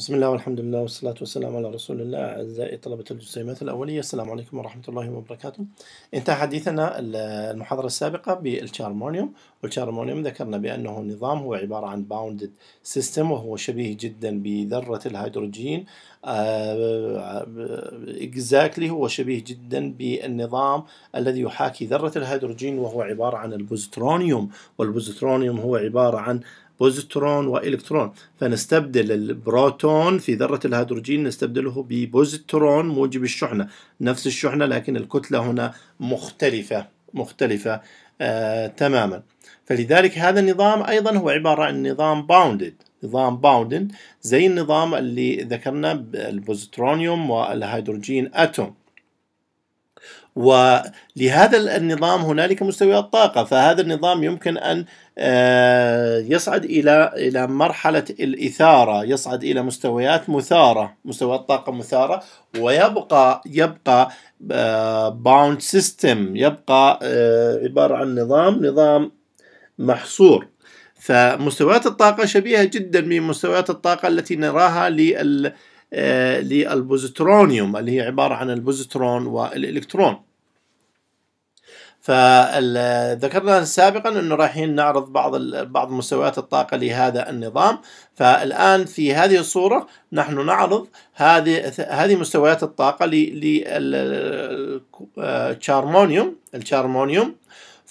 بسم الله والحمد لله والصلاة والسلام على رسول الله أعزائي طلبة الجسيمات الأولية السلام عليكم ورحمة الله وبركاته انتهى حديثنا المحاضرة السابقة بالشارمونيوم والشارمونيوم ذكرنا بأنه نظام هو عبارة عن باوندد سيستم وهو شبيه جدا بذرة الهيدروجين اكزاكتلي آه، هو شبيه جدا بالنظام الذي يحاكي ذرة الهيدروجين وهو عبارة عن البوزيترونيوم والبوزيترونيوم هو عبارة عن بوزيترون والكترون فنستبدل البروتون في ذره الهيدروجين نستبدله ببوزيترون موجب الشحنه نفس الشحنه لكن الكتله هنا مختلفه مختلفه آه تماما فلذلك هذا النظام ايضا هو عباره عن نظام باوندد نظام باوندد زي النظام اللي ذكرنا البوزيترونيوم والهيدروجين اتوم ولهذا النظام هنالك مستويات طاقة فهذا النظام يمكن أن آه، يصعد إلى إلى مرحلة الإثارة يصعد إلى مستويات مثارة مستويات طاقة مثارة ويبقى يبقى باوند آه، سيستم يبقى آه، عبارة عن نظام نظام محصور فمستويات الطاقة شبيهة جدا بمستويات الطاقة التي نراها لل آه، للبوزيترونيوم اللي هي عبارة عن البوزيترون والإلكترون فذكرنا سابقا انه رايحين نعرض بعض بعض مستويات الطاقه لهذا النظام فالان في هذه الصوره نحن نعرض هذه هذه مستويات الطاقه للشارمونيوم آه، آه، الشارمونيوم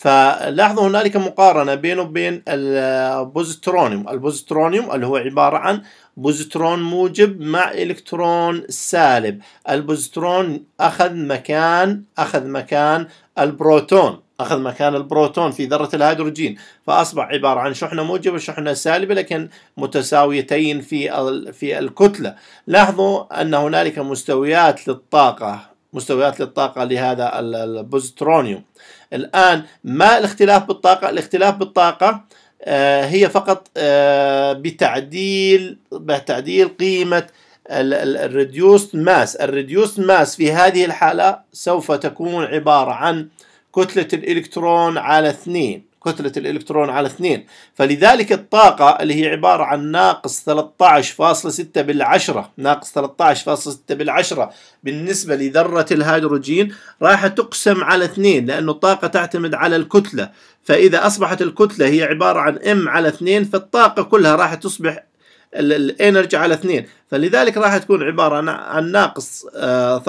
فلاحظوا هنالك مقارنة بينه وبين البوزيترونيوم البوزيترونيوم اللي هو عبارة عن بوزيترون موجب مع إلكترون سالب البوزيترون أخذ مكان أخذ مكان البروتون أخذ مكان البروتون في ذرة الهيدروجين فأصبح عبارة عن شحنة موجبة وشحنة سالبة لكن متساويتين في في الكتلة لاحظوا أن هنالك مستويات للطاقة مستويات للطاقة لهذا البوزيترونيوم الآن ما الاختلاف بالطاقة؟ الاختلاف بالطاقة آه، هي فقط آه، بتعديل بتعديل قيمة الريديوست ماس الريديوست ماس في هذه الحالة سوف تكون عبارة عن كتلة الإلكترون على اثنين كتلة الإلكترون على 2 فلذلك الطاقة اللي هي عبارة عن ناقص 13.6 بالعشرة ناقص 13.6 بالعشرة بالنسبة لذرة الهيدروجين راح تقسم على 2 لأنه الطاقة تعتمد على الكتلة فإذا أصبحت الكتلة هي عبارة عن M على 2 فالطاقة كلها راح تصبح الانرجي على 2 فلذلك راح تكون عبارة عن ناقص 13.6 آه،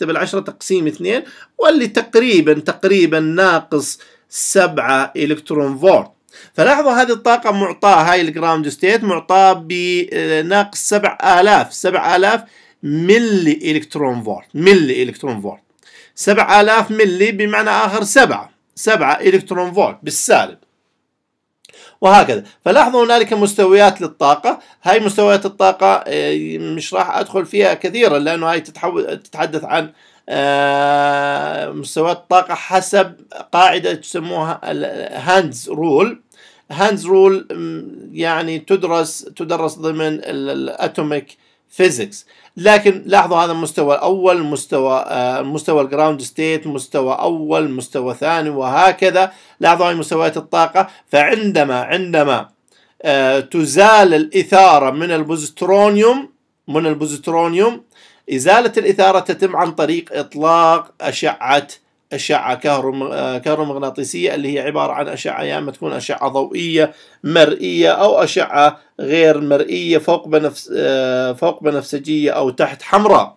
بالعشرة تقسيم 2 واللي تقريبا تقريبا ناقص 7 الكترون فولت فلاحظوا هذه الطاقة معطاة هاي الجراوند ستيت معطاة بناقص 7000 7000 ملي الكترون فولت ملي الكترون فولت 7000 ملي بمعنى آخر 7 7 الكترون فولت بالسالب وهكذا فلاحظوا هنالك مستويات للطاقة هاي مستويات الطاقة آه، مش راح أدخل فيها كثيرا لأنه هاي تتحدث عن آه، مستويات الطاقة حسب قاعدة تسموها هاندز رول هاندز رول يعني تدرس تدرس ضمن الاتوميك فيزيكس لكن لاحظوا هذا المستوى الاول مستوى آه، مستوى الجراوند ستيت مستوى اول مستوى ثاني وهكذا لاحظوا هاي مستويات الطاقه فعندما عندما آه، تزال الاثاره من البوزيترونيوم من البوزيترونيوم إزالة الإثارة تتم عن طريق إطلاق أشعة أشعة كهرومغناطيسية اللي هي عبارة عن أشعة يا يعني إما تكون أشعة ضوئية مرئية أو أشعة غير مرئية فوق بنفس آه، فوق بنفسجية أو تحت حمراء.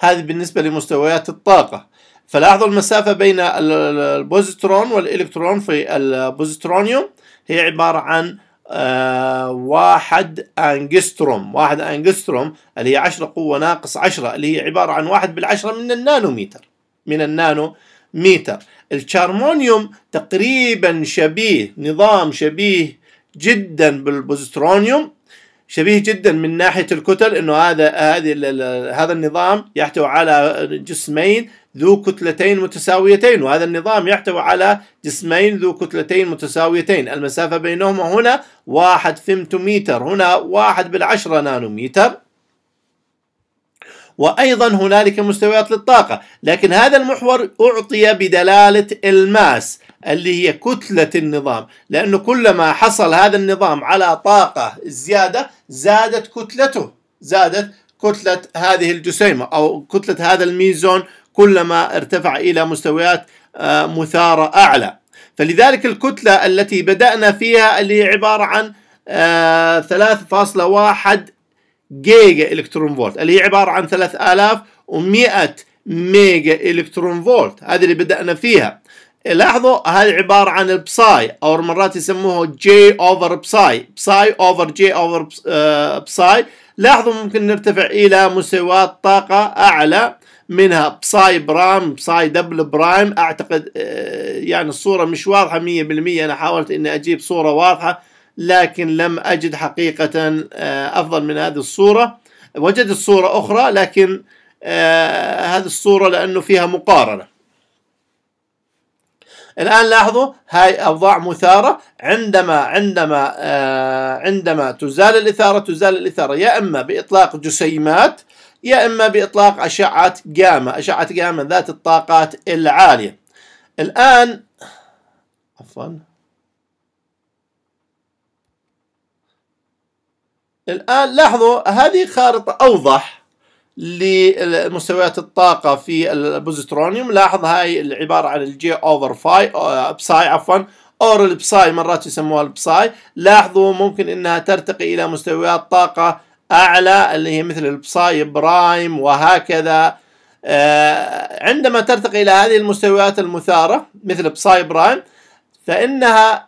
هذه بالنسبة لمستويات الطاقة. فلاحظوا المسافة بين البوزيترون والإلكترون في البوزيترونيوم هي عبارة عن آه، واحد أنجستروم واحد أنجستروم اللي هي 10 قوة ناقص 10 اللي هي عبارة عن واحد بالعشرة من النانوميتر من النانو ميتر الشارمونيوم تقريبا شبيه نظام شبيه جدا بالبوزترونيوم شبيه جدا من ناحيه الكتل انه هذا هذه هذا النظام يحتوي على جسمين ذو كتلتين متساويتين وهذا النظام يحتوي على جسمين ذو كتلتين متساويتين المسافة بينهما هنا واحد فيمتوميتر هنا واحد بالعشرة نانوميتر وأيضا هنالك مستويات للطاقة لكن هذا المحور أعطي بدلالة الماس اللي هي كتلة النظام لأنه كلما حصل هذا النظام على طاقة زيادة زادت كتلته زادت كتلة هذه الجسيمة أو كتلة هذا الميزون كلما ارتفع إلى مستويات آه، مثارة أعلى فلذلك الكتلة التي بدأنا فيها اللي هي عبارة عن 3.1 آه، جيجا إلكترون فولت اللي هي عبارة عن 3100 ميجا إلكترون فولت هذه اللي بدأنا فيها لاحظوا هذه عبارة عن البساي أو مرات يسموه جي أوفر بساي بساي أوفر جي أوفر آه، بساي لاحظوا ممكن نرتفع إلى مستويات طاقة أعلى منها بساي برام بساي دبل برايم اعتقد آه، يعني الصورة مش واضحة مية بالمية انا حاولت اني اجيب صورة واضحة لكن لم اجد حقيقة آه، افضل من هذه الصورة وجدت صورة اخرى لكن آه، هذه الصورة لانه فيها مقارنة الآن لاحظوا هاي أوضاع مثارة عندما عندما عندما تزال الإثارة تزال الإثارة يا إما بإطلاق جسيمات يا إما بإطلاق أشعة جاما أشعة جاما ذات الطاقات العالية الآن عفوا الآن لاحظوا هذه خارطة أوضح لمستويات الطاقة في البوزيترونيوم لاحظ هاي العبارة عن الجي أوفر فاي بساي عفوا أور البساي مرات يسموها البساي لاحظوا ممكن أنها ترتقي إلى مستويات طاقة أعلى اللي هي مثل البصاي برايم وهكذا آه، عندما ترتقي إلى هذه المستويات المثارة مثل بساي برايم فإنها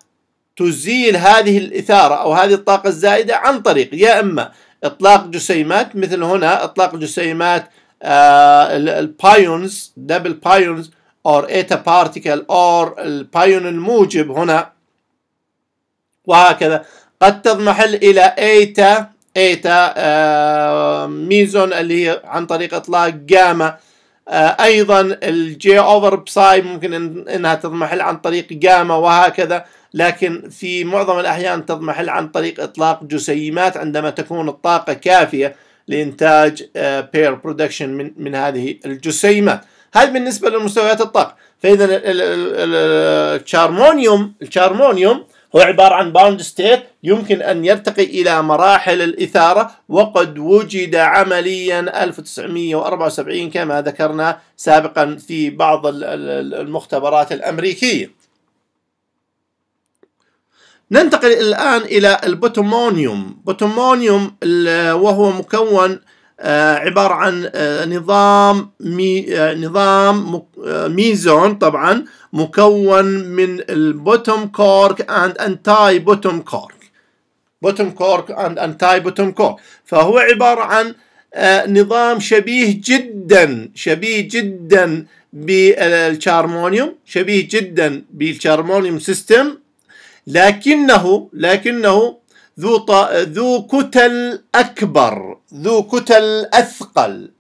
تزيل هذه الإثارة أو هذه الطاقة الزائدة عن طريق يا إما إطلاق جسيمات مثل هنا إطلاق جسيمات البايونز دبل بايونز اور ايتا بارتيكل اور البايون الموجب هنا وهكذا قد تضمحل الى ايتا ايتا آه ميزون اللي هي عن طريق اطلاق جاما آه ايضا الجي اوفر بساي ممكن إن انها تضمحل عن طريق جاما وهكذا لكن في معظم الاحيان تضمحل عن طريق اطلاق جسيمات عندما تكون الطاقه كافيه لانتاج بير آه، برودكشن من من هذه الجسيمات هذا بالنسبه لمستويات الطاقه فاذا الشارمونيوم الشارمونيوم هو عبارة عن باوند ستيت يمكن أن يرتقي إلى مراحل الإثارة وقد وجد عمليا 1974 كما ذكرنا سابقا في بعض المختبرات الأمريكية ننتقل الآن إلى البوتومونيوم بوتومونيوم وهو مكون آه، عبارة عن آه، نظام مي آه، نظام ميزون طبعا مكون من البوتوم كورك اند انتاي بوتوم كورك بوتوم كورك اند انتاي بوتوم كورك فهو عبارة عن نظام شبيه جدا شبيه جدا بالشارمونيوم شبيه جدا بالشارمونيوم سيستم لكنه لكنه ذو ط... ذو كتل أكبر ذو كتل أثقل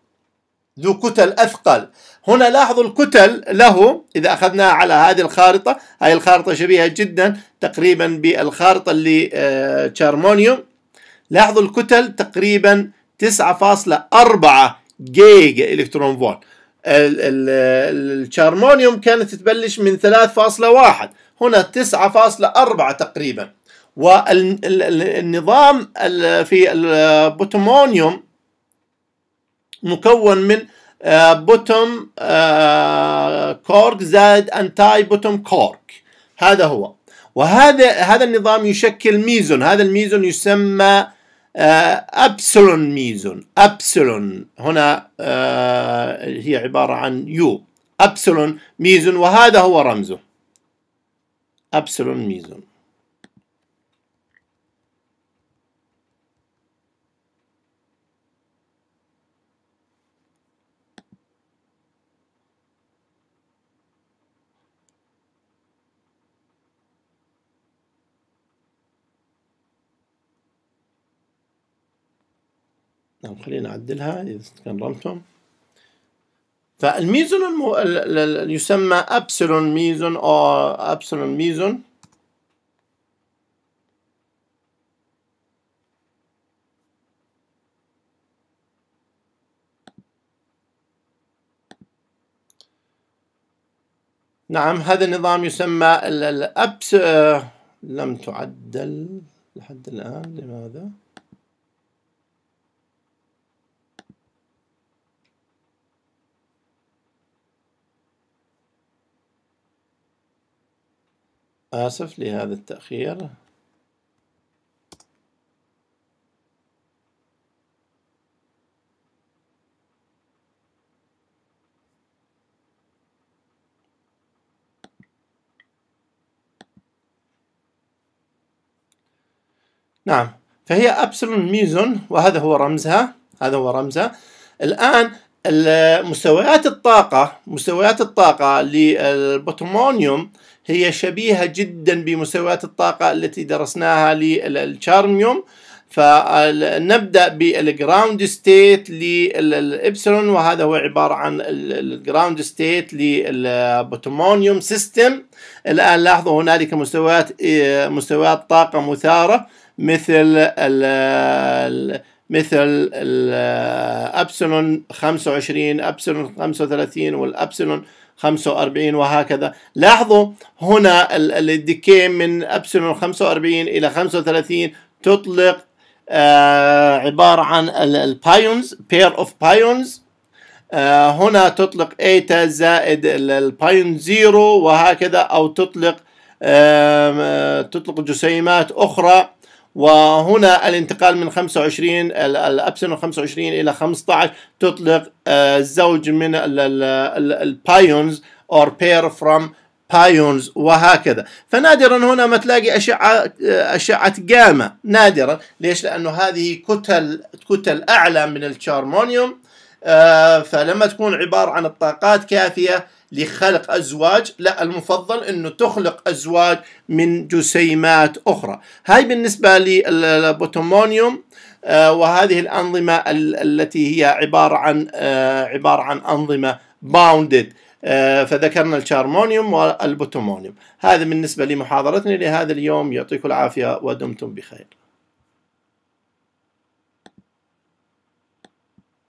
ذو كتل أثقل هنا لاحظوا الكتل له إذا أخذناها على هذه الخارطة هذه الخارطة شبيهة جدا تقريبا بالخارطة اللي آه، تشارمونيوم لاحظوا الكتل تقريبا 9.4 جيجا إلكترون فولت التشارمونيوم كانت تبلش من 3.1 هنا 9.4 تقريبا والنظام في البوتومونيوم مكون من آه، بوتوم آه، كورك زائد انتاي بوتوم كورك هذا هو وهذا هذا النظام يشكل ميزون هذا الميزون يسمى آه، ابسلون ميزون ابسلون هنا هي عبارة عن يو ابسلون ميزون وهذا هو رمزه ابسلون ميزون نعم خلينا نعدلها إذا تكرمتم فالميزون المو... ال... ال... يسمى أبسلون ميزون أو أبسلون ميزون نعم هذا النظام يسمى الأبس لم تعدل لحد الآن لماذا؟ آسف لهذا التأخير نعم فهي أبسلون ميزون وهذا هو رمزها هذا هو رمزها الآن مستويات الطاقة مستويات الطاقة للبوتومونيوم هي شبيهة جدا بمستويات الطاقة التي درسناها للشارميوم فنبدأ بالجراوند ستيت للإبسلون وهذا هو عبارة عن الجراوند ستيت للبوتومونيوم سيستم الآن لاحظوا هنالك مستويات مستويات طاقة مثارة مثل مثل الابسلون آه، 25 ابسلون 35 والابسلون 45 وهكذا لاحظوا هنا الديكي من ابسلون 45 الى 35 تطلق آه عبارة عن البايونز pair of بايونز آه، هنا تطلق ايتا زائد البايون زيرو وهكذا او تطلق آه تطلق جسيمات اخرى وهنا الانتقال من 25 الابسنون 25 الى 15 تطلق آه، زوج من البايونز اور بير فروم بايونز وهكذا فنادرا هنا ما تلاقي أشعة آه، أشعة جاما نادرا ليش لأنه هذه كتل كتل أعلى من الشارمونيوم آه، فلما تكون عبارة عن الطاقات كافية لخلق أزواج لا المفضل أنه تخلق أزواج من جسيمات أخرى هاي بالنسبة للبوتومونيوم آه، وهذه الأنظمة التي هي عبارة عن آه، عبارة عن أنظمة باوندد آه، فذكرنا الشارمونيوم والبوتومونيوم هذا بالنسبة لمحاضرتنا لهذا اليوم يعطيكم العافية ودمتم بخير